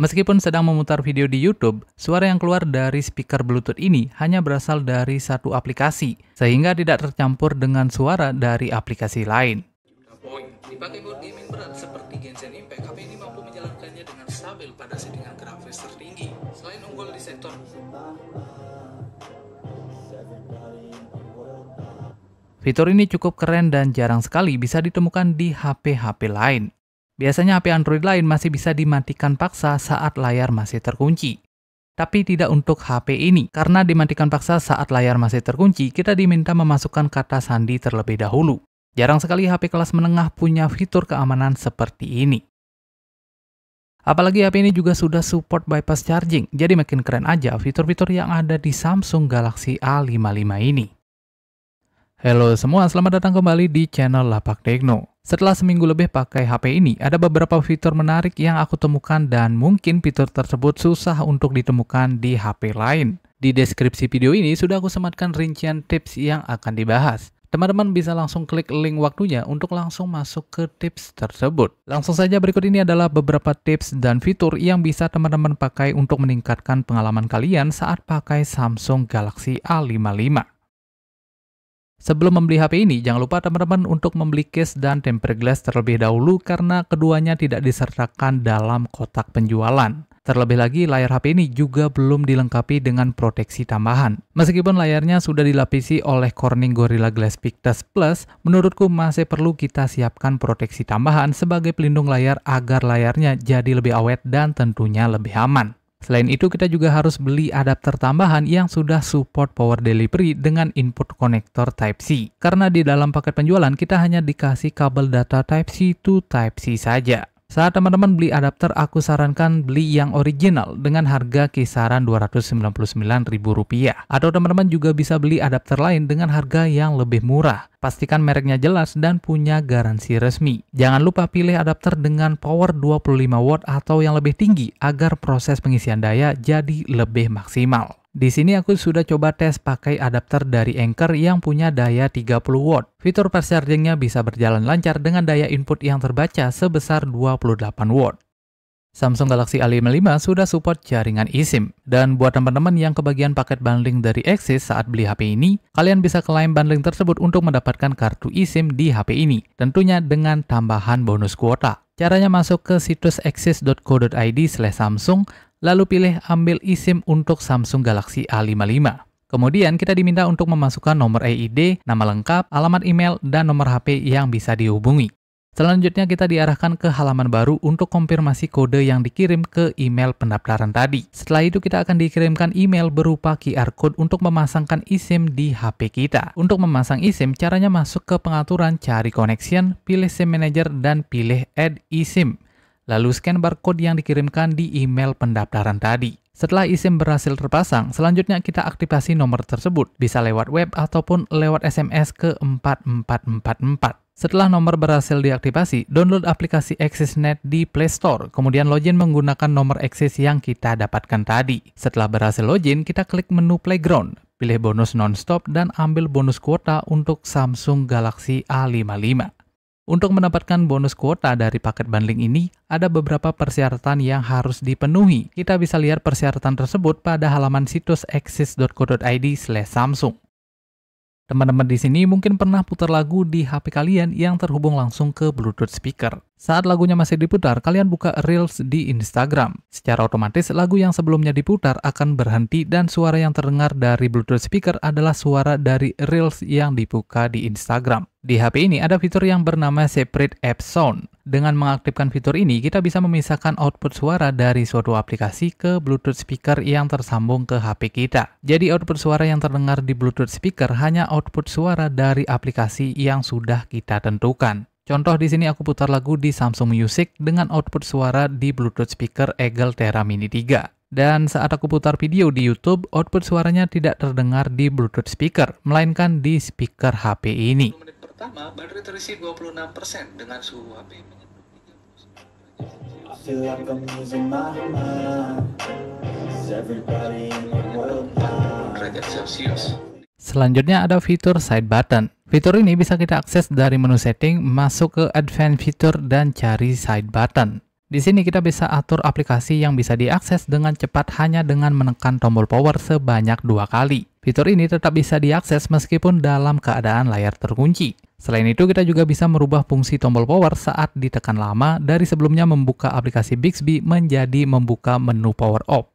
Meskipun sedang memutar video di YouTube, suara yang keluar dari speaker Bluetooth ini hanya berasal dari satu aplikasi, sehingga tidak tercampur dengan suara dari aplikasi lain. Fitur ini cukup keren dan jarang sekali bisa ditemukan di HP-HP lain. Biasanya HP Android lain masih bisa dimatikan paksa saat layar masih terkunci. Tapi tidak untuk HP ini, karena dimatikan paksa saat layar masih terkunci, kita diminta memasukkan kata sandi terlebih dahulu. Jarang sekali HP kelas menengah punya fitur keamanan seperti ini. Apalagi HP ini juga sudah support bypass charging, jadi makin keren aja fitur-fitur yang ada di Samsung Galaxy A55 ini. Halo semua, selamat datang kembali di channel Lapak Tekno. Setelah seminggu lebih pakai HP ini, ada beberapa fitur menarik yang aku temukan dan mungkin fitur tersebut susah untuk ditemukan di HP lain. Di deskripsi video ini sudah aku sematkan rincian tips yang akan dibahas. Teman-teman bisa langsung klik link waktunya untuk langsung masuk ke tips tersebut. Langsung saja berikut ini adalah beberapa tips dan fitur yang bisa teman-teman pakai untuk meningkatkan pengalaman kalian saat pakai Samsung Galaxy A55. Sebelum membeli HP ini, jangan lupa teman-teman untuk membeli case dan tempered glass terlebih dahulu karena keduanya tidak disertakan dalam kotak penjualan. Terlebih lagi, layar HP ini juga belum dilengkapi dengan proteksi tambahan. Meskipun layarnya sudah dilapisi oleh Corning Gorilla Glass Victus Plus, menurutku masih perlu kita siapkan proteksi tambahan sebagai pelindung layar agar layarnya jadi lebih awet dan tentunya lebih aman. Selain itu, kita juga harus beli adapter tambahan yang sudah support power delivery dengan input konektor Type-C. Karena di dalam paket penjualan, kita hanya dikasih kabel data Type-C to Type-C saja. Saat teman-teman beli adapter, aku sarankan beli yang original dengan harga kisaran Rp299.000. Atau teman-teman juga bisa beli adapter lain dengan harga yang lebih murah. Pastikan mereknya jelas dan punya garansi resmi. Jangan lupa pilih adapter dengan power 25 w atau yang lebih tinggi agar proses pengisian daya jadi lebih maksimal. Di sini aku sudah coba tes pakai adapter dari Anchor yang punya daya 30 watt. Fitur fast chargingnya bisa berjalan lancar dengan daya input yang terbaca sebesar 28 watt. Samsung Galaxy A55 sudah support jaringan eSIM. Dan buat teman-teman yang kebagian paket bundling dari Axis saat beli HP ini, kalian bisa klaim bundling tersebut untuk mendapatkan kartu eSIM di HP ini, tentunya dengan tambahan bonus kuota. Caranya masuk ke situs axis.co.id slash Samsung, lalu pilih ambil eSIM untuk Samsung Galaxy A55. Kemudian kita diminta untuk memasukkan nomor EID, nama lengkap, alamat email, dan nomor HP yang bisa dihubungi. Selanjutnya kita diarahkan ke halaman baru untuk konfirmasi kode yang dikirim ke email pendaftaran tadi. Setelah itu kita akan dikirimkan email berupa QR code untuk memasangkan eSIM di HP kita. Untuk memasang eSIM, caranya masuk ke pengaturan cari connection, pilih SIM manager, dan pilih add eSIM lalu scan barcode yang dikirimkan di email pendaftaran tadi. Setelah ISIM berhasil terpasang, selanjutnya kita aktivasi nomor tersebut, bisa lewat web ataupun lewat SMS ke 4444. Setelah nomor berhasil diaktifasi, download aplikasi AccessNet di Play Store, kemudian login menggunakan nomor akses yang kita dapatkan tadi. Setelah berhasil login, kita klik menu Playground, pilih bonus nonstop dan ambil bonus kuota untuk Samsung Galaxy A55. Untuk mendapatkan bonus kuota dari paket bundling ini, ada beberapa persyaratan yang harus dipenuhi. Kita bisa lihat persyaratan tersebut pada halaman situs slash samsung Teman-teman di sini mungkin pernah putar lagu di HP kalian yang terhubung langsung ke Bluetooth speaker. Saat lagunya masih diputar, kalian buka Reels di Instagram. Secara otomatis, lagu yang sebelumnya diputar akan berhenti dan suara yang terdengar dari Bluetooth speaker adalah suara dari Reels yang dibuka di Instagram. Di HP ini ada fitur yang bernama Separate App Sound. Dengan mengaktifkan fitur ini, kita bisa memisahkan output suara dari suatu aplikasi ke Bluetooth speaker yang tersambung ke HP kita. Jadi output suara yang terdengar di Bluetooth speaker hanya output suara dari aplikasi yang sudah kita tentukan. Contoh di sini aku putar lagu di Samsung Music dengan output suara di Bluetooth speaker Eagle Terra Mini 3. Dan saat aku putar video di YouTube, output suaranya tidak terdengar di Bluetooth speaker, melainkan di speaker HP ini. pertama, baterai terisi 26% dengan suhu HP ini. Selanjutnya ada fitur side button. Fitur ini bisa kita akses dari menu setting, masuk ke advanced fitur dan cari side button. Di sini kita bisa atur aplikasi yang bisa diakses dengan cepat hanya dengan menekan tombol power sebanyak dua kali. Fitur ini tetap bisa diakses meskipun dalam keadaan layar terkunci. Selain itu, kita juga bisa merubah fungsi tombol power saat ditekan lama dari sebelumnya membuka aplikasi Bixby menjadi membuka menu power off.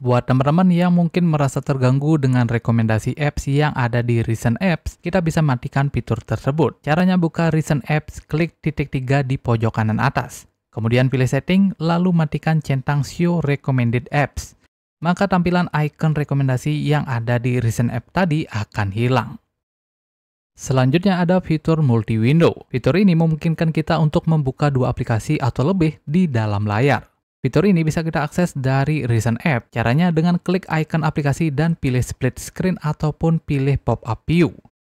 Buat teman-teman yang mungkin merasa terganggu dengan rekomendasi apps yang ada di Recent Apps, kita bisa matikan fitur tersebut. Caranya buka Recent Apps, klik titik tiga di pojok kanan atas. Kemudian pilih setting, lalu matikan centang show recommended apps. Maka tampilan icon rekomendasi yang ada di Recent App tadi akan hilang. Selanjutnya ada fitur multi window. Fitur ini memungkinkan kita untuk membuka dua aplikasi atau lebih di dalam layar. Fitur ini bisa kita akses dari Recent App. Caranya dengan klik icon aplikasi dan pilih split screen ataupun pilih pop-up view.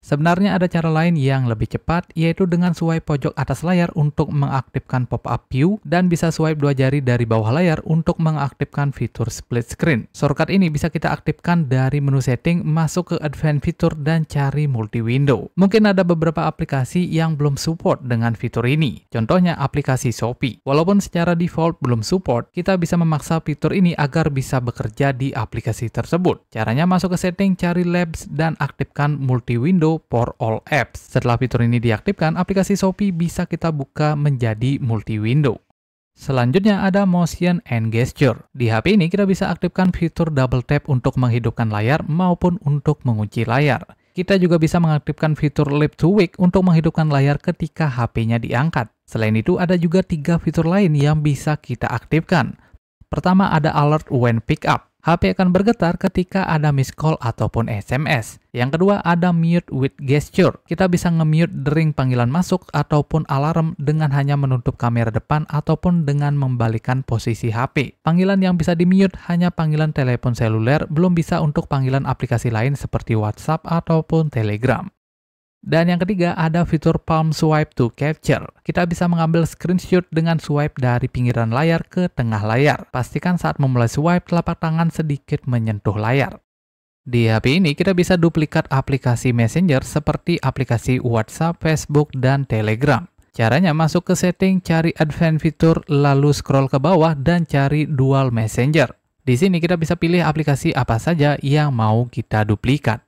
Sebenarnya ada cara lain yang lebih cepat, yaitu dengan swipe pojok atas layar untuk mengaktifkan pop-up view, dan bisa swipe dua jari dari bawah layar untuk mengaktifkan fitur split screen. Shortcut ini bisa kita aktifkan dari menu setting, masuk ke advanced fitur, dan cari multi-window. Mungkin ada beberapa aplikasi yang belum support dengan fitur ini, contohnya aplikasi Shopee. Walaupun secara default belum support, kita bisa memaksa fitur ini agar bisa bekerja di aplikasi tersebut. Caranya masuk ke setting, cari labs, dan aktifkan multi-window for all apps. Setelah fitur ini diaktifkan, aplikasi Shopee bisa kita buka menjadi multi window. Selanjutnya ada motion and gesture. Di HP ini kita bisa aktifkan fitur double tap untuk menghidupkan layar maupun untuk mengunci layar. Kita juga bisa mengaktifkan fitur lip to wake untuk menghidupkan layar ketika HP-nya diangkat. Selain itu ada juga tiga fitur lain yang bisa kita aktifkan. Pertama ada alert when pick up. HP akan bergetar ketika ada miss call ataupun SMS. Yang kedua ada mute with gesture. Kita bisa nge-mute dering panggilan masuk ataupun alarm dengan hanya menutup kamera depan ataupun dengan membalikan posisi HP. Panggilan yang bisa di-mute hanya panggilan telepon seluler, belum bisa untuk panggilan aplikasi lain seperti WhatsApp ataupun Telegram. Dan yang ketiga ada fitur palm swipe to capture. Kita bisa mengambil screenshot dengan swipe dari pinggiran layar ke tengah layar. Pastikan saat memulai swipe telapak tangan sedikit menyentuh layar. Di HP ini kita bisa duplikat aplikasi Messenger seperti aplikasi WhatsApp, Facebook, dan Telegram. Caranya masuk ke setting, cari advanced fitur, lalu scroll ke bawah dan cari dual messenger. Di sini kita bisa pilih aplikasi apa saja yang mau kita duplikat.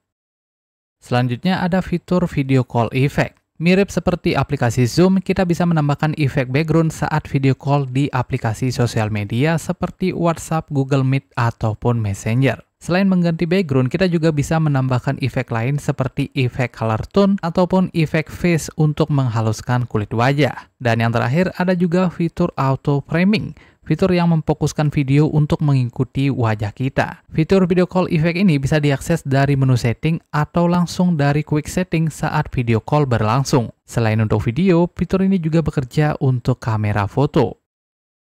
Selanjutnya ada fitur video call effect. Mirip seperti aplikasi Zoom, kita bisa menambahkan efek background saat video call di aplikasi sosial media seperti WhatsApp, Google Meet, ataupun Messenger. Selain mengganti background, kita juga bisa menambahkan efek lain seperti efek color tone ataupun efek face untuk menghaluskan kulit wajah. Dan yang terakhir ada juga fitur auto framing fitur yang memfokuskan video untuk mengikuti wajah kita. Fitur video call effect ini bisa diakses dari menu setting atau langsung dari quick setting saat video call berlangsung. Selain untuk video, fitur ini juga bekerja untuk kamera foto.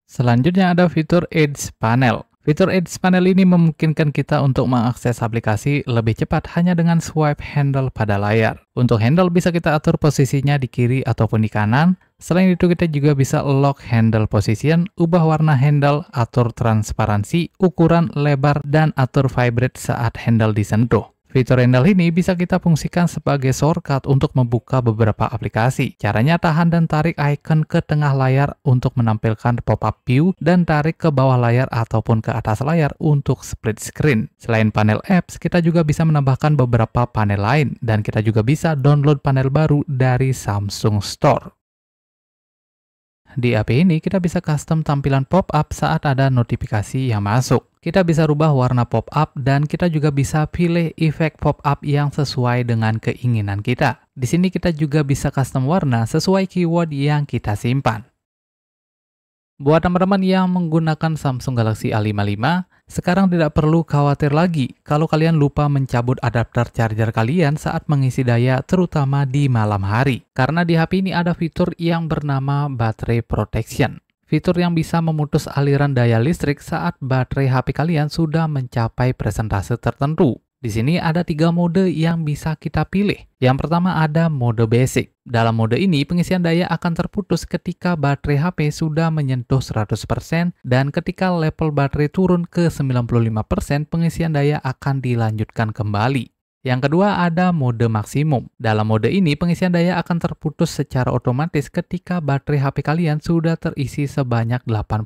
Selanjutnya ada fitur Edge Panel. Fitur Edge Panel ini memungkinkan kita untuk mengakses aplikasi lebih cepat hanya dengan swipe handle pada layar. Untuk handle bisa kita atur posisinya di kiri ataupun di kanan. Selain itu kita juga bisa lock handle position, ubah warna handle, atur transparansi, ukuran, lebar, dan atur vibrate saat handle disentuh. Fitur handle ini bisa kita fungsikan sebagai shortcut untuk membuka beberapa aplikasi. Caranya tahan dan tarik icon ke tengah layar untuk menampilkan pop-up view dan tarik ke bawah layar ataupun ke atas layar untuk split screen. Selain panel apps, kita juga bisa menambahkan beberapa panel lain dan kita juga bisa download panel baru dari Samsung Store. Di HP ini kita bisa custom tampilan pop-up saat ada notifikasi yang masuk. Kita bisa rubah warna pop-up dan kita juga bisa pilih efek pop-up yang sesuai dengan keinginan kita. Di sini kita juga bisa custom warna sesuai keyword yang kita simpan. Buat teman-teman yang menggunakan Samsung Galaxy A55, sekarang tidak perlu khawatir lagi kalau kalian lupa mencabut adapter charger kalian saat mengisi daya terutama di malam hari. Karena di HP ini ada fitur yang bernama Baterai Protection. Fitur yang bisa memutus aliran daya listrik saat baterai HP kalian sudah mencapai presentase tertentu. Di sini ada tiga mode yang bisa kita pilih. Yang pertama ada mode basic. Dalam mode ini, pengisian daya akan terputus ketika baterai HP sudah menyentuh 100% dan ketika level baterai turun ke 95%, pengisian daya akan dilanjutkan kembali. Yang kedua ada mode maksimum. Dalam mode ini, pengisian daya akan terputus secara otomatis ketika baterai HP kalian sudah terisi sebanyak 80%.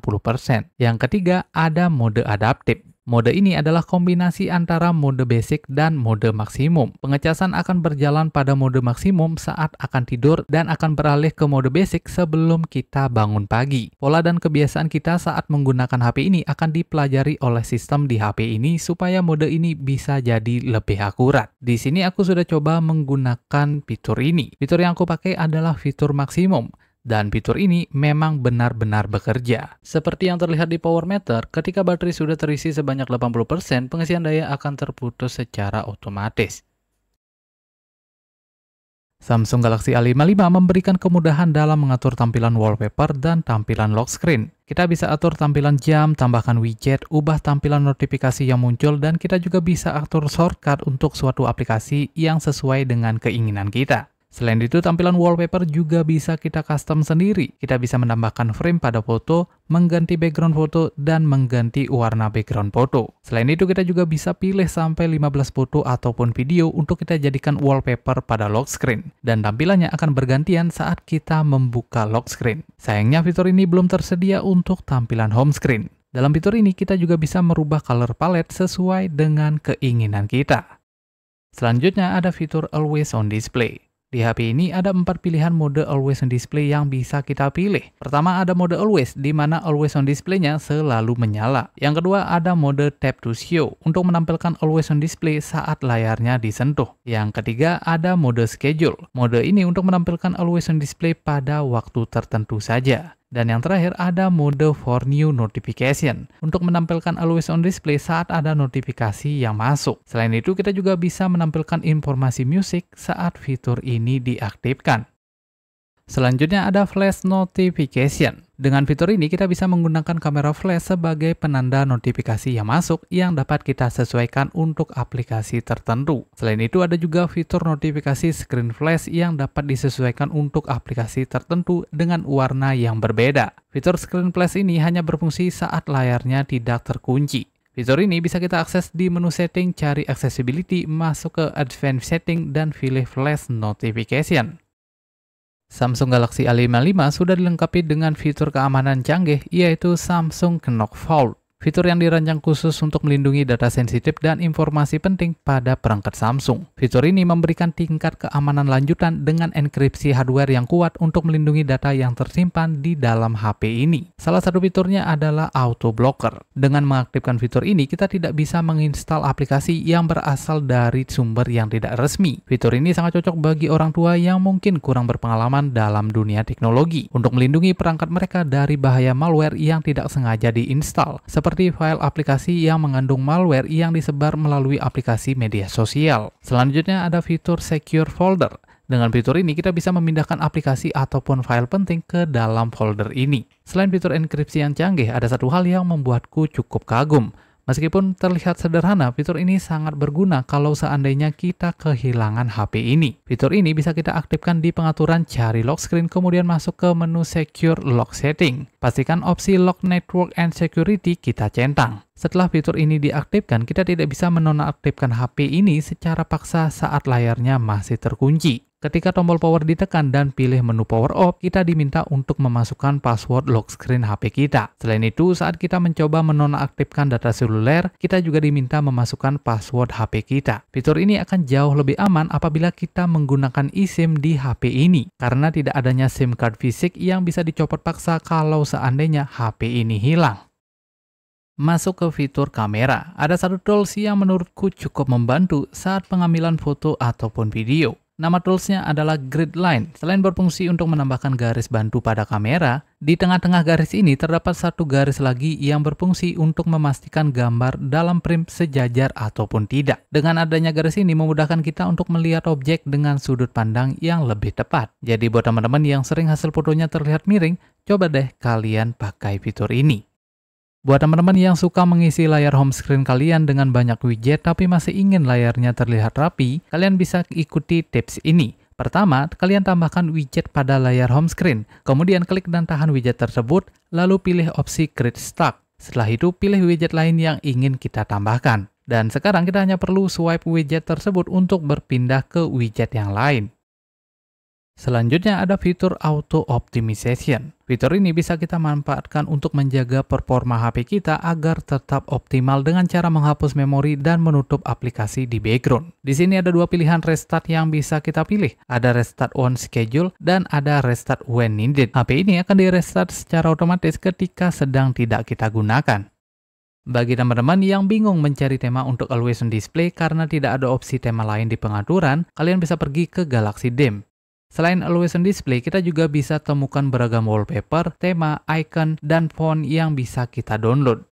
Yang ketiga ada mode adaptif. Mode ini adalah kombinasi antara mode basic dan mode maksimum. Pengecasan akan berjalan pada mode maksimum saat akan tidur dan akan beralih ke mode basic sebelum kita bangun pagi. Pola dan kebiasaan kita saat menggunakan HP ini akan dipelajari oleh sistem di HP ini supaya mode ini bisa jadi lebih akurat. Di sini aku sudah coba menggunakan fitur ini. Fitur yang aku pakai adalah fitur maksimum dan fitur ini memang benar-benar bekerja. Seperti yang terlihat di power meter, ketika baterai sudah terisi sebanyak 80%, pengisian daya akan terputus secara otomatis. Samsung Galaxy A55 memberikan kemudahan dalam mengatur tampilan wallpaper dan tampilan lock screen. Kita bisa atur tampilan jam, tambahkan widget, ubah tampilan notifikasi yang muncul, dan kita juga bisa atur shortcut untuk suatu aplikasi yang sesuai dengan keinginan kita. Selain itu, tampilan wallpaper juga bisa kita custom sendiri. Kita bisa menambahkan frame pada foto, mengganti background foto, dan mengganti warna background foto. Selain itu, kita juga bisa pilih sampai 15 foto ataupun video untuk kita jadikan wallpaper pada lock screen. Dan tampilannya akan bergantian saat kita membuka lock screen. Sayangnya fitur ini belum tersedia untuk tampilan home screen. Dalam fitur ini, kita juga bisa merubah color palette sesuai dengan keinginan kita. Selanjutnya ada fitur Always on Display. Di HP ini ada empat pilihan mode always on display yang bisa kita pilih. Pertama ada mode always, di mana always on display-nya selalu menyala. Yang kedua ada mode tap to show, untuk menampilkan always on display saat layarnya disentuh. Yang ketiga ada mode schedule, mode ini untuk menampilkan always on display pada waktu tertentu saja. Dan yang terakhir ada mode for new notification untuk menampilkan always on display saat ada notifikasi yang masuk. Selain itu kita juga bisa menampilkan informasi musik saat fitur ini diaktifkan. Selanjutnya ada flash notification. Dengan fitur ini kita bisa menggunakan kamera flash sebagai penanda notifikasi yang masuk yang dapat kita sesuaikan untuk aplikasi tertentu. Selain itu ada juga fitur notifikasi screen flash yang dapat disesuaikan untuk aplikasi tertentu dengan warna yang berbeda. Fitur screen flash ini hanya berfungsi saat layarnya tidak terkunci. Fitur ini bisa kita akses di menu setting, cari accessibility, masuk ke advanced setting, dan pilih flash notification. Samsung Galaxy A55 sudah dilengkapi dengan fitur keamanan canggih yaitu Samsung Knock Vault. Fitur yang dirancang khusus untuk melindungi data sensitif dan informasi penting pada perangkat Samsung. Fitur ini memberikan tingkat keamanan lanjutan dengan enkripsi hardware yang kuat untuk melindungi data yang tersimpan di dalam HP ini. Salah satu fiturnya adalah auto blocker. Dengan mengaktifkan fitur ini, kita tidak bisa menginstal aplikasi yang berasal dari sumber yang tidak resmi. Fitur ini sangat cocok bagi orang tua yang mungkin kurang berpengalaman dalam dunia teknologi untuk melindungi perangkat mereka dari bahaya malware yang tidak sengaja diinstal. Seperti seperti file aplikasi yang mengandung malware yang disebar melalui aplikasi media sosial. Selanjutnya ada fitur Secure Folder. Dengan fitur ini, kita bisa memindahkan aplikasi ataupun file penting ke dalam folder ini. Selain fitur enkripsi yang canggih, ada satu hal yang membuatku cukup kagum, Meskipun terlihat sederhana, fitur ini sangat berguna kalau seandainya kita kehilangan HP ini. Fitur ini bisa kita aktifkan di pengaturan cari lock screen kemudian masuk ke menu secure lock setting. Pastikan opsi lock network and security kita centang. Setelah fitur ini diaktifkan, kita tidak bisa menonaktifkan HP ini secara paksa saat layarnya masih terkunci. Ketika tombol power ditekan dan pilih menu power off, kita diminta untuk memasukkan password lock screen HP kita. Selain itu, saat kita mencoba menonaktifkan data seluler, kita juga diminta memasukkan password HP kita. Fitur ini akan jauh lebih aman apabila kita menggunakan eSIM di HP ini, karena tidak adanya SIM card fisik yang bisa dicopot paksa kalau seandainya HP ini hilang masuk ke fitur kamera. Ada satu tools yang menurutku cukup membantu saat pengambilan foto ataupun video. Nama toolsnya adalah grid line. Selain berfungsi untuk menambahkan garis bantu pada kamera, di tengah-tengah garis ini terdapat satu garis lagi yang berfungsi untuk memastikan gambar dalam frame sejajar ataupun tidak. Dengan adanya garis ini memudahkan kita untuk melihat objek dengan sudut pandang yang lebih tepat. Jadi buat teman-teman yang sering hasil fotonya terlihat miring, coba deh kalian pakai fitur ini. Buat teman-teman yang suka mengisi layar home screen kalian dengan banyak widget tapi masih ingin layarnya terlihat rapi, kalian bisa ikuti tips ini. Pertama, kalian tambahkan widget pada layar home screen, kemudian klik dan tahan widget tersebut, lalu pilih opsi Create Stack. Setelah itu, pilih widget lain yang ingin kita tambahkan. Dan sekarang kita hanya perlu swipe widget tersebut untuk berpindah ke widget yang lain. Selanjutnya ada fitur Auto Optimization. Fitur ini bisa kita manfaatkan untuk menjaga performa HP kita agar tetap optimal dengan cara menghapus memori dan menutup aplikasi di background. Di sini ada dua pilihan restart yang bisa kita pilih. Ada restart on schedule dan ada restart when needed. HP ini akan direstart secara otomatis ketika sedang tidak kita gunakan. Bagi teman-teman yang bingung mencari tema untuk always on display karena tidak ada opsi tema lain di pengaturan, kalian bisa pergi ke Galaxy Dim. Selain always on display, kita juga bisa temukan beragam wallpaper, tema, icon, dan font yang bisa kita download.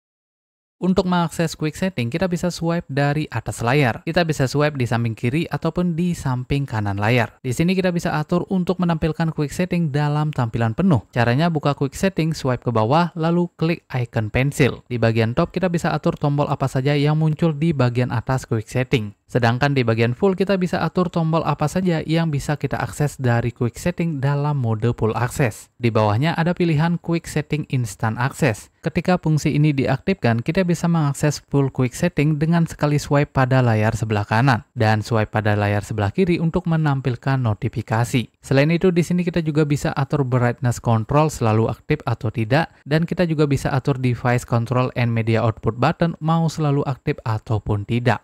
Untuk mengakses quick setting, kita bisa swipe dari atas layar. Kita bisa swipe di samping kiri ataupun di samping kanan layar. Di sini kita bisa atur untuk menampilkan quick setting dalam tampilan penuh. Caranya buka quick setting, swipe ke bawah, lalu klik icon pensil. Di bagian top, kita bisa atur tombol apa saja yang muncul di bagian atas quick setting. Sedangkan di bagian full kita bisa atur tombol apa saja yang bisa kita akses dari quick setting dalam mode full access. Di bawahnya ada pilihan quick setting instant access. Ketika fungsi ini diaktifkan, kita bisa mengakses full quick setting dengan sekali swipe pada layar sebelah kanan dan swipe pada layar sebelah kiri untuk menampilkan notifikasi. Selain itu, di sini kita juga bisa atur brightness control selalu aktif atau tidak dan kita juga bisa atur device control and media output button mau selalu aktif ataupun tidak.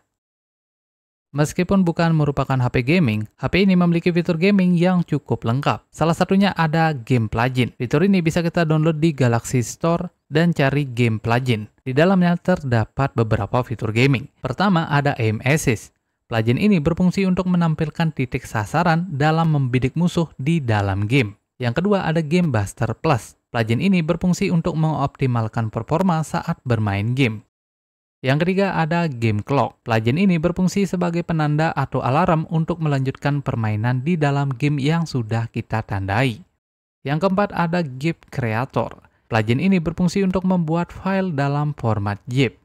Meskipun bukan merupakan HP gaming, HP ini memiliki fitur gaming yang cukup lengkap. Salah satunya ada game plugin. Fitur ini bisa kita download di Galaxy Store dan cari game plugin. Di dalamnya terdapat beberapa fitur gaming. Pertama ada aim assist. Plugin ini berfungsi untuk menampilkan titik sasaran dalam membidik musuh di dalam game. Yang kedua ada Game Buster Plus. Plugin ini berfungsi untuk mengoptimalkan performa saat bermain game. Yang ketiga ada game clock. Plugin ini berfungsi sebagai penanda atau alarm untuk melanjutkan permainan di dalam game yang sudah kita tandai. Yang keempat ada GIF Creator. Plugin ini berfungsi untuk membuat file dalam format GIF.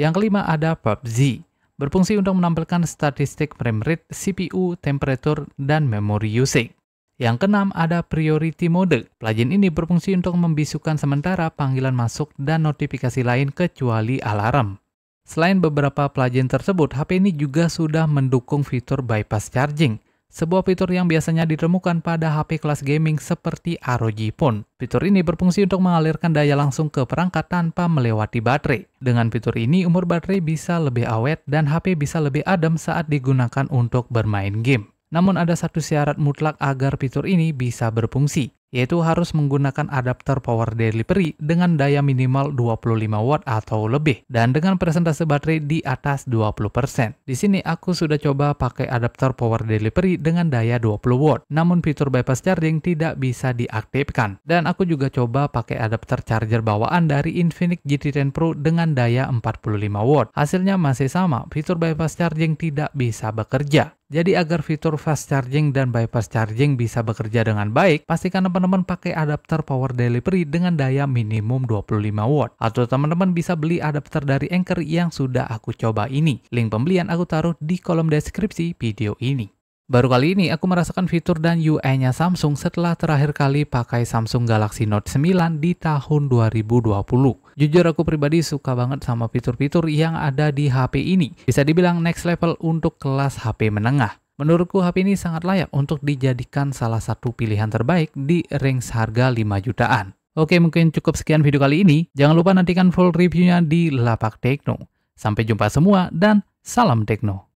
Yang kelima ada PUBG. Berfungsi untuk menampilkan statistik frame rate, CPU, temperatur, dan memory usage. Yang keenam ada priority mode. Plugin ini berfungsi untuk membisukan sementara panggilan masuk dan notifikasi lain kecuali alarm. Selain beberapa plugin tersebut, HP ini juga sudah mendukung fitur bypass charging, sebuah fitur yang biasanya ditemukan pada HP kelas gaming seperti ROG Phone. Fitur ini berfungsi untuk mengalirkan daya langsung ke perangkat tanpa melewati baterai. Dengan fitur ini, umur baterai bisa lebih awet dan HP bisa lebih adem saat digunakan untuk bermain game. Namun ada satu syarat mutlak agar fitur ini bisa berfungsi, yaitu harus menggunakan adapter power delivery dengan daya minimal 25 watt atau lebih dan dengan persentase baterai di atas 20%. Di sini aku sudah coba pakai adapter power delivery dengan daya 20 watt, namun fitur bypass charging tidak bisa diaktifkan. Dan aku juga coba pakai adapter charger bawaan dari Infinix GT10 Pro dengan daya 45 watt. Hasilnya masih sama, fitur bypass charging tidak bisa bekerja. Jadi agar fitur fast charging dan bypass charging bisa bekerja dengan baik, pastikan teman-teman pakai adapter power delivery dengan daya minimum 25 watt. Atau teman-teman bisa beli adapter dari Anchor yang sudah aku coba ini. Link pembelian aku taruh di kolom deskripsi video ini. Baru kali ini aku merasakan fitur dan UI-nya Samsung setelah terakhir kali pakai Samsung Galaxy Note 9 di tahun 2020. Jujur aku pribadi suka banget sama fitur-fitur yang ada di HP ini. Bisa dibilang next level untuk kelas HP menengah. Menurutku HP ini sangat layak untuk dijadikan salah satu pilihan terbaik di range harga 5 jutaan. Oke, mungkin cukup sekian video kali ini. Jangan lupa nantikan full reviewnya di Lapak Tekno. Sampai jumpa semua dan salam Tekno.